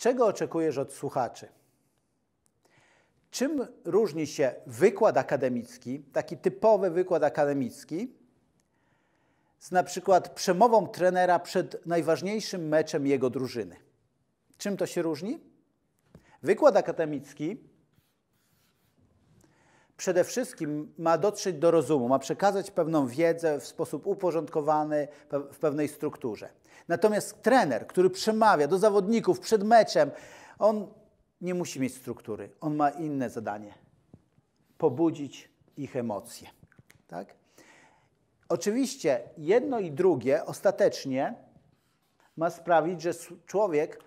Czego oczekujesz od słuchaczy? Czym różni się wykład akademicki, taki typowy wykład akademicki, z na przykład przemową trenera przed najważniejszym meczem jego drużyny? Czym to się różni? Wykład akademicki przede wszystkim ma dotrzeć do rozumu, ma przekazać pewną wiedzę w sposób uporządkowany, w pewnej strukturze. Natomiast trener, który przemawia do zawodników przed meczem, on nie musi mieć struktury, on ma inne zadanie pobudzić ich emocje. Tak? Oczywiście jedno i drugie ostatecznie ma sprawić, że człowiek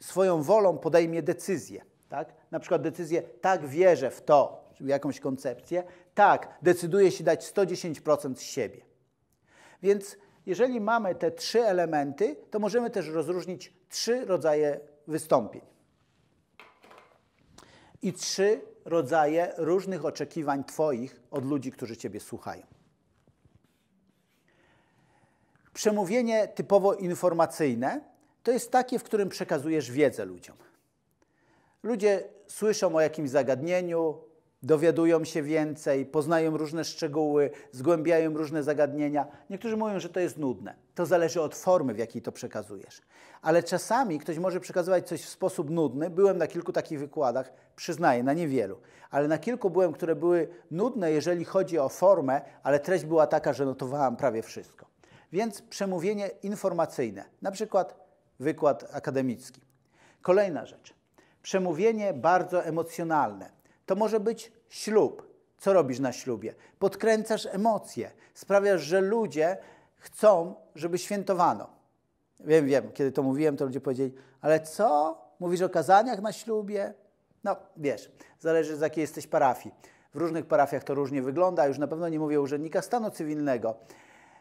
swoją wolą podejmie decyzję. Tak? Na przykład decyzję, tak wierzę w to, jakąś koncepcję, tak, decyduje się dać 110% z siebie. Więc jeżeli mamy te trzy elementy, to możemy też rozróżnić trzy rodzaje wystąpień i trzy rodzaje różnych oczekiwań Twoich od ludzi, którzy Ciebie słuchają. Przemówienie typowo informacyjne to jest takie, w którym przekazujesz wiedzę ludziom. Ludzie słyszą o jakimś zagadnieniu, dowiadują się więcej, poznają różne szczegóły, zgłębiają różne zagadnienia. Niektórzy mówią, że to jest nudne. To zależy od formy, w jakiej to przekazujesz. Ale czasami ktoś może przekazywać coś w sposób nudny. Byłem na kilku takich wykładach, przyznaję, na niewielu, ale na kilku byłem, które były nudne, jeżeli chodzi o formę, ale treść była taka, że notowałem prawie wszystko. Więc przemówienie informacyjne, na przykład wykład akademicki. Kolejna rzecz. Przemówienie bardzo emocjonalne to może być ślub. Co robisz na ślubie? Podkręcasz emocje, sprawiasz, że ludzie chcą, żeby świętowano. Wiem, wiem, kiedy to mówiłem, to ludzie powiedzieli, ale co? Mówisz o kazaniach na ślubie? No, wiesz, zależy z jakiej jesteś parafii. W różnych parafiach to różnie wygląda, już na pewno nie mówię urzędnika stanu cywilnego,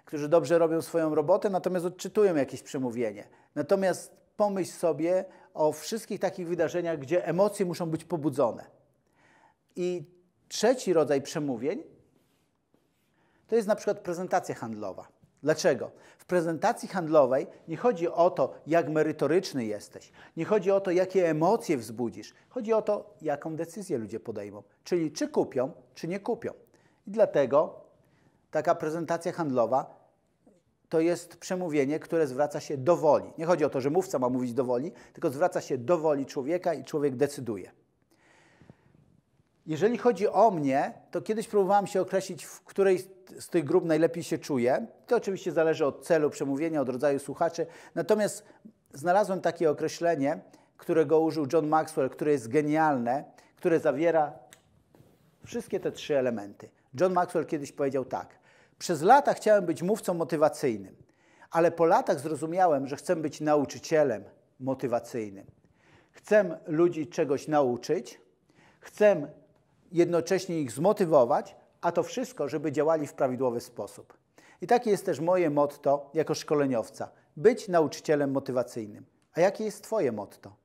którzy dobrze robią swoją robotę, natomiast odczytują jakieś przemówienie. Natomiast pomyśl sobie o wszystkich takich wydarzeniach, gdzie emocje muszą być pobudzone. I trzeci rodzaj przemówień to jest na przykład prezentacja handlowa. Dlaczego? W prezentacji handlowej nie chodzi o to, jak merytoryczny jesteś, nie chodzi o to, jakie emocje wzbudzisz, chodzi o to, jaką decyzję ludzie podejmą, czyli czy kupią, czy nie kupią. I dlatego taka prezentacja handlowa to jest przemówienie, które zwraca się do woli. Nie chodzi o to, że mówca ma mówić do woli, tylko zwraca się do woli człowieka i człowiek decyduje. Jeżeli chodzi o mnie, to kiedyś próbowałem się określić, w której z tych grup najlepiej się czuję. To oczywiście zależy od celu przemówienia, od rodzaju słuchaczy. Natomiast znalazłem takie określenie, którego użył John Maxwell, które jest genialne, które zawiera wszystkie te trzy elementy. John Maxwell kiedyś powiedział tak: Przez lata chciałem być mówcą motywacyjnym, ale po latach zrozumiałem, że chcę być nauczycielem motywacyjnym. Chcę ludzi czegoś nauczyć, chcę jednocześnie ich zmotywować, a to wszystko, żeby działali w prawidłowy sposób. I takie jest też moje motto jako szkoleniowca: być nauczycielem motywacyjnym. A jakie jest Twoje motto?